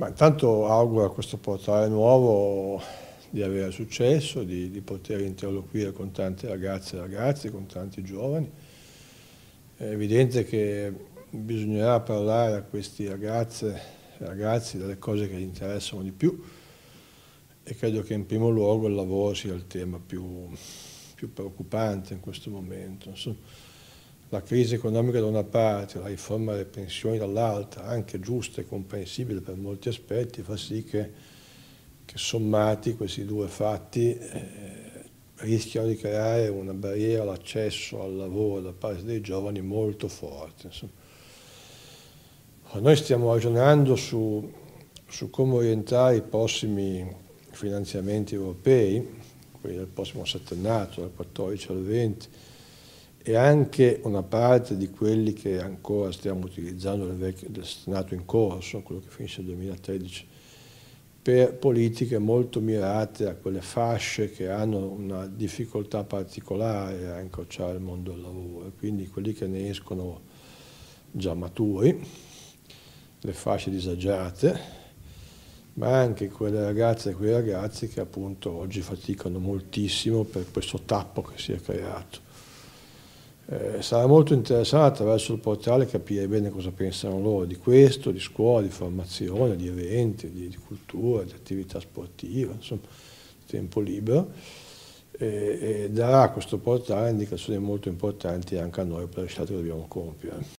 Ma intanto auguro a questo portale nuovo di avere successo, di, di poter interloquire con tante ragazze e ragazzi, con tanti giovani. È evidente che bisognerà parlare a questi ragazze e ragazzi delle cose che gli interessano di più e credo che in primo luogo il lavoro sia il tema più, più preoccupante in questo momento. Insomma la crisi economica da una parte, la riforma delle pensioni dall'altra, anche giusta e comprensibile per molti aspetti, fa sì che, che sommati questi due fatti eh, rischiano di creare una barriera all'accesso al lavoro da parte dei giovani molto forte. Insomma. Noi stiamo ragionando su, su come orientare i prossimi finanziamenti europei, quelli del prossimo settennato, dal 14 al 20, e anche una parte di quelli che ancora stiamo utilizzando del, vecchio, del in corso, quello che finisce nel 2013, per politiche molto mirate a quelle fasce che hanno una difficoltà particolare a incrociare il mondo del lavoro, quindi quelli che ne escono già maturi, le fasce disagiate, ma anche quelle ragazze e quei ragazzi che appunto oggi faticano moltissimo per questo tappo che si è creato. Eh, sarà molto interessante attraverso il portale capire bene cosa pensano loro di questo, di scuola, di formazione, di eventi, di, di cultura, di attività sportiva, insomma, tempo libero. E, e darà a questo portale indicazioni molto importanti anche a noi per le scelte che dobbiamo compiere.